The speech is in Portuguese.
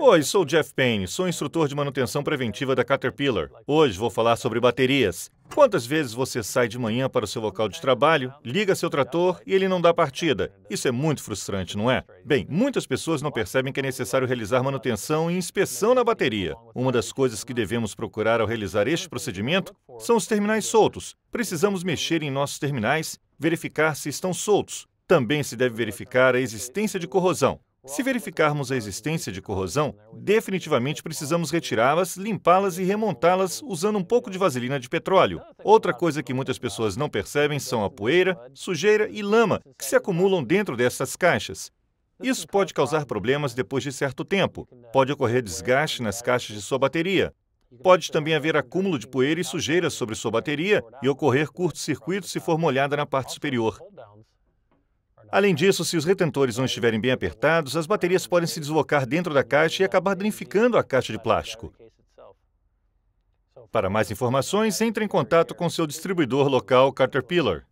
Oi, sou Jeff Payne, sou instrutor de manutenção preventiva da Caterpillar. Hoje vou falar sobre baterias. Quantas vezes você sai de manhã para o seu local de trabalho, liga seu trator e ele não dá partida? Isso é muito frustrante, não é? Bem, muitas pessoas não percebem que é necessário realizar manutenção e inspeção na bateria. Uma das coisas que devemos procurar ao realizar este procedimento são os terminais soltos. Precisamos mexer em nossos terminais, verificar se estão soltos. Também se deve verificar a existência de corrosão. Se verificarmos a existência de corrosão, definitivamente precisamos retirá-las, limpá-las e remontá-las usando um pouco de vaselina de petróleo. Outra coisa que muitas pessoas não percebem são a poeira, sujeira e lama que se acumulam dentro dessas caixas. Isso pode causar problemas depois de certo tempo. Pode ocorrer desgaste nas caixas de sua bateria. Pode também haver acúmulo de poeira e sujeira sobre sua bateria e ocorrer curto-circuito se for molhada na parte superior. Além disso, se os retentores não estiverem bem apertados, as baterias podem se deslocar dentro da caixa e acabar danificando a caixa de plástico. Para mais informações, entre em contato com seu distribuidor local Caterpillar.